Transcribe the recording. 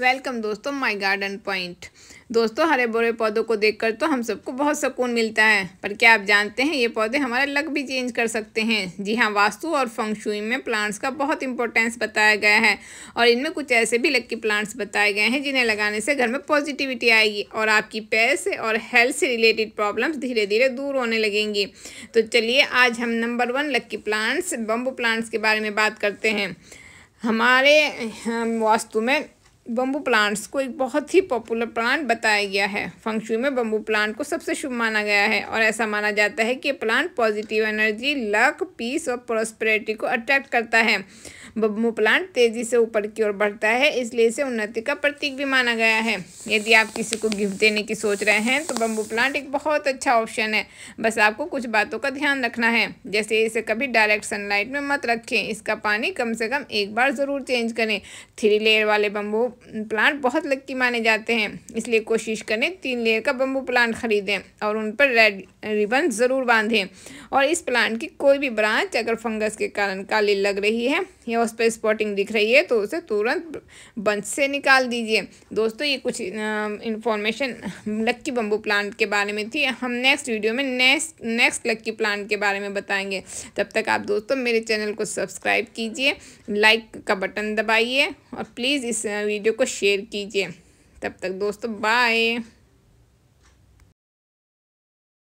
welcome दोस्तों my garden point दोस्तों हरे भरे पौधों को देखकर तो हम सबको बहुत सुकून मिलता है पर क्या आप जानते हैं ये पौधे हमारा लक भी चेंज कर सकते हैं जी हाँ वास्तु और फंक्शुई में प्लांट्स का बहुत इंपॉर्टेंस बताया गया है और इनमें कुछ ऐसे भी लक्की प्लांट्स बताए गए हैं जिन्हें लगाने से घर में पॉजिटिविटी आएगी और आपकी पैस और हेल्थ से रिलेटेड प्रॉब्लम्स धीरे धीरे दूर होने लगेंगी तो चलिए आज हम number one lucky plants bamboo plants के बारे में बात करते हैं हमारे वास्तु में बम्बू प्लांट्स को एक बहुत ही पॉपुलर प्लांट बताया गया है फंक्शुई में बम्बू प्लांट को सबसे शुभ माना गया है और ऐसा माना जाता है कि plant positive energy luck peace और प्रोस्पेरिटी को अट्रैक्ट करता है बम्बू प्लांट तेज़ी से ऊपर की ओर बढ़ता है इसलिए इसे उन्नति का प्रतीक भी माना गया है यदि आप किसी को गिफ्ट देने की सोच रहे हैं तो बम्बू प्लांट एक बहुत अच्छा ऑप्शन है बस आपको कुछ बातों का ध्यान रखना है जैसे इसे कभी डायरेक्ट सनलाइट में मत रखें इसका पानी कम से कम एक बार ज़रूर चेंज करें थ्री लेयर वाले बम्बू प्लांट बहुत लक्की माने जाते हैं इसलिए कोशिश करें तीन लेयर का बम्बू प्लांट खरीदें और उन पर रेड रिबन ज़रूर बांधें और इस प्लांट की कोई भी ब्रांच अगर फंगस के कारण काली लग रही है या उस पर स्पॉटिंग दिख रही है तो उसे तुरंत बंच से निकाल दीजिए दोस्तों ये कुछ इन्फॉर्मेशन लक्की बम्बू प्लांट के बारे में थी हम नेक्स्ट वीडियो में नेक्स्ट नेक्स्ट लक्की प्लांट के बारे में बताएंगे तब तक आप दोस्तों मेरे चैनल को सब्सक्राइब कीजिए लाइक का बटन दबाइए और प्लीज़ इस वीडियो वीडियो को शेयर कीजिए तब तक दोस्तों बाय